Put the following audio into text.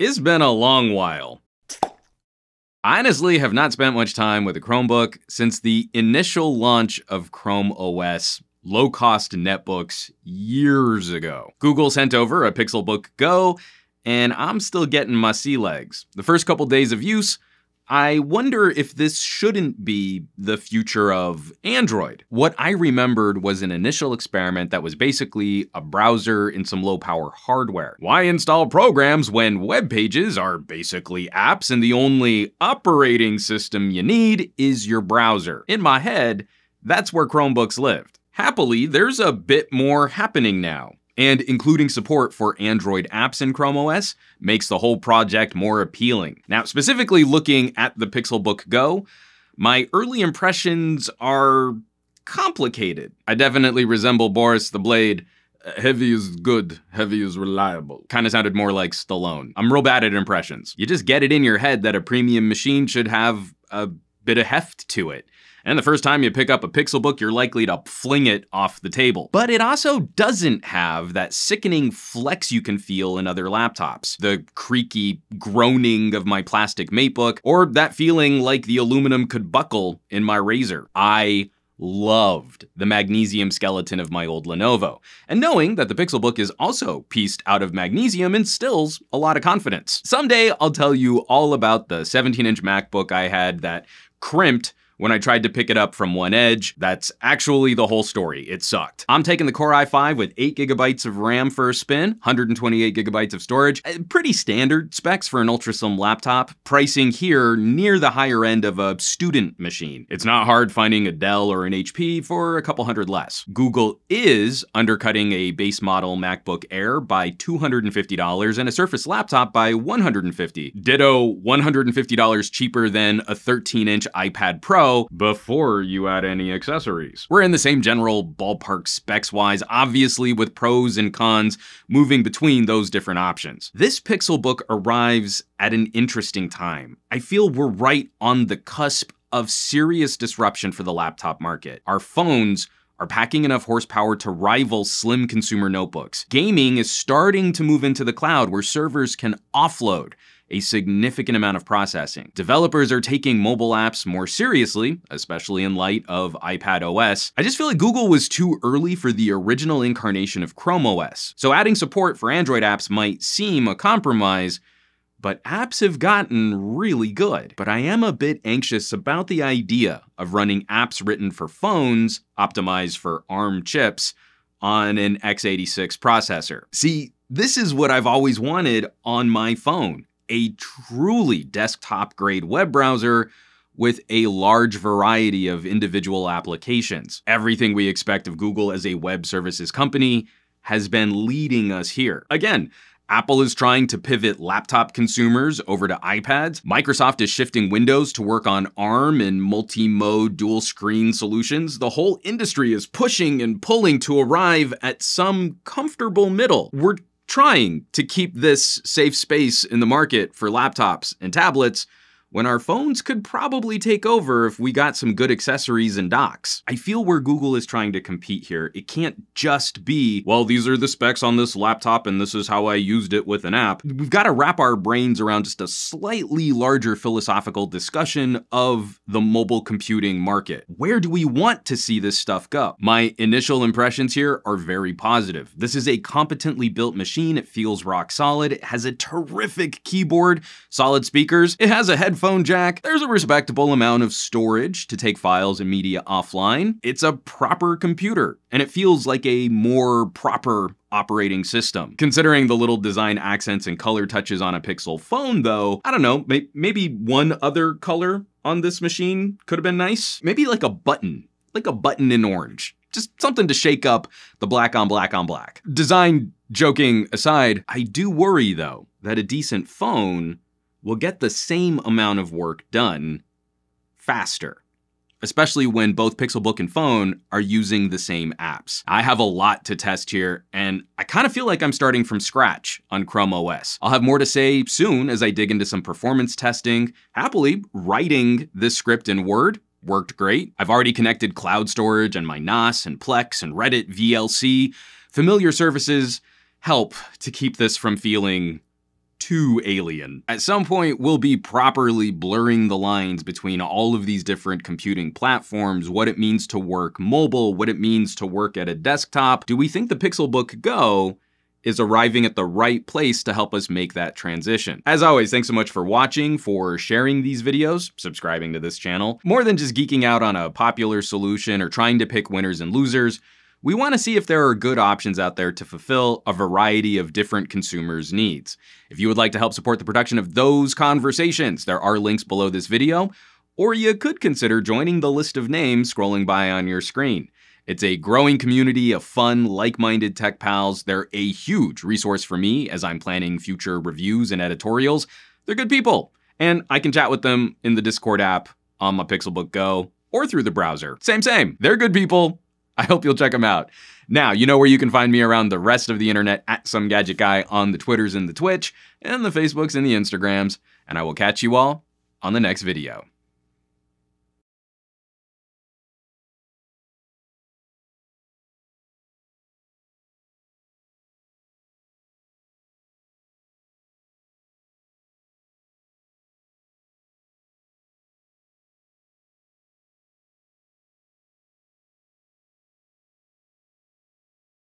It's been a long while. I honestly have not spent much time with a Chromebook since the initial launch of Chrome OS low-cost netbooks years ago. Google sent over a Pixelbook Go, and I'm still getting my sea legs. The first couple days of use I wonder if this shouldn't be the future of Android. What I remembered was an initial experiment that was basically a browser in some low power hardware. Why install programs when web pages are basically apps and the only operating system you need is your browser? In my head, that's where Chromebooks lived. Happily, there's a bit more happening now. And including support for Android apps in Chrome OS makes the whole project more appealing. Now, specifically looking at the Pixelbook Go, my early impressions are complicated. I definitely resemble Boris the Blade. Heavy is good, heavy is reliable. Kind of sounded more like Stallone. I'm real bad at impressions. You just get it in your head that a premium machine should have a bit of heft to it. And the first time you pick up a pixel book, you're likely to fling it off the table. But it also doesn't have that sickening flex you can feel in other laptops. The creaky groaning of my plastic MateBook, or that feeling like the aluminum could buckle in my Razer. I loved the magnesium skeleton of my old Lenovo. And knowing that the Pixelbook is also pieced out of magnesium instills a lot of confidence. Someday I'll tell you all about the 17-inch MacBook I had that crimped when I tried to pick it up from one edge, that's actually the whole story. It sucked. I'm taking the Core i5 with 8 gigabytes of RAM for a spin, 128 gigabytes of storage. Eh, pretty standard specs for an ultra laptop. Pricing here near the higher end of a student machine. It's not hard finding a Dell or an HP for a couple hundred less. Google is undercutting a base model MacBook Air by $250 and a Surface laptop by $150. Ditto $150 cheaper than a 13 inch iPad Pro before you add any accessories. We're in the same general ballpark specs-wise, obviously with pros and cons moving between those different options. This Pixel Book arrives at an interesting time. I feel we're right on the cusp of serious disruption for the laptop market. Our phones are packing enough horsepower to rival slim consumer notebooks. Gaming is starting to move into the cloud where servers can offload a significant amount of processing. Developers are taking mobile apps more seriously, especially in light of iPad OS. I just feel like Google was too early for the original incarnation of Chrome OS. So adding support for Android apps might seem a compromise, but apps have gotten really good. But I am a bit anxious about the idea of running apps written for phones, optimized for ARM chips, on an x86 processor. See, this is what I've always wanted on my phone a truly desktop grade web browser with a large variety of individual applications. Everything we expect of Google as a web services company has been leading us here. Again, Apple is trying to pivot laptop consumers over to iPads. Microsoft is shifting Windows to work on ARM and multi mode dual screen solutions. The whole industry is pushing and pulling to arrive at some comfortable middle. We're trying to keep this safe space in the market for laptops and tablets when our phones could probably take over if we got some good accessories and docks. I feel where Google is trying to compete here, it can't just be, well, these are the specs on this laptop and this is how I used it with an app. We've got to wrap our brains around just a slightly larger philosophical discussion of the mobile computing market. Where do we want to see this stuff go? My initial impressions here are very positive. This is a competently built machine. It feels rock solid. It has a terrific keyboard, solid speakers. It has a headphone phone jack, there's a respectable amount of storage to take files and media offline. It's a proper computer, and it feels like a more proper operating system. Considering the little design accents and color touches on a Pixel phone though, I don't know, may maybe one other color on this machine could have been nice. Maybe like a button, like a button in orange. Just something to shake up the black on black on black. Design joking aside, I do worry though that a decent phone will get the same amount of work done faster especially when both Pixelbook and phone are using the same apps. I have a lot to test here, and I kind of feel like I'm starting from scratch on Chrome OS. I'll have more to say soon as I dig into some performance testing. Happily, writing this script in Word worked great. I've already connected cloud storage and my NAS and Plex and Reddit VLC. Familiar services help to keep this from feeling too alien. At some point, we'll be properly blurring the lines between all of these different computing platforms, what it means to work mobile, what it means to work at a desktop. Do we think the Pixelbook Go is arriving at the right place to help us make that transition. As always, thanks so much for watching, for sharing these videos, subscribing to this channel. More than just geeking out on a popular solution or trying to pick winners and losers, we want to see if there are good options out there to fulfill a variety of different consumers' needs. If you would like to help support the production of those conversations, there are links below this video, or you could consider joining the list of names scrolling by on your screen. It's a growing community of fun, like minded tech pals. They're a huge resource for me as I'm planning future reviews and editorials. They're good people, and I can chat with them in the Discord app, on my Pixelbook Go, or through the browser. Same, same. They're good people. I hope you'll check them out. Now, you know where you can find me around the rest of the internet at Some Gadget Guy on the Twitters and the Twitch, and the Facebooks and the Instagrams, and I will catch you all on the next video.